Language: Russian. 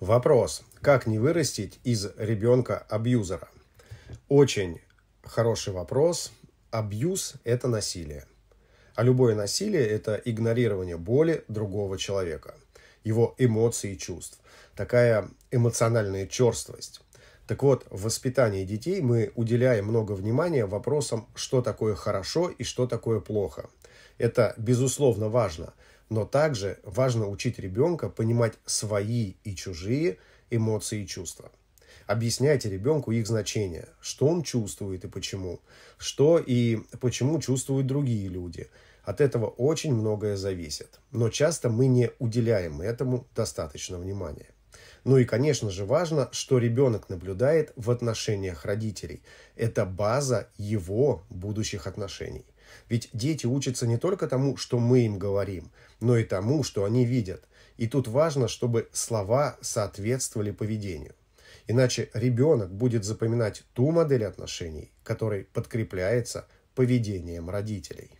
Вопрос. Как не вырастить из ребенка абьюзера? Очень хороший вопрос. Абьюз – это насилие. А любое насилие – это игнорирование боли другого человека, его эмоций и чувств. Такая эмоциональная черствость. Так вот, в воспитании детей мы уделяем много внимания вопросам, что такое хорошо и что такое плохо. Это, безусловно, важно, но также важно учить ребенка понимать свои и чужие эмоции и чувства. Объясняйте ребенку их значение, что он чувствует и почему, что и почему чувствуют другие люди. От этого очень многое зависит, но часто мы не уделяем этому достаточно внимания. Ну и, конечно же, важно, что ребенок наблюдает в отношениях родителей. Это база его будущих отношений. Ведь дети учатся не только тому, что мы им говорим, но и тому, что они видят. И тут важно, чтобы слова соответствовали поведению. Иначе ребенок будет запоминать ту модель отношений, которой подкрепляется поведением родителей.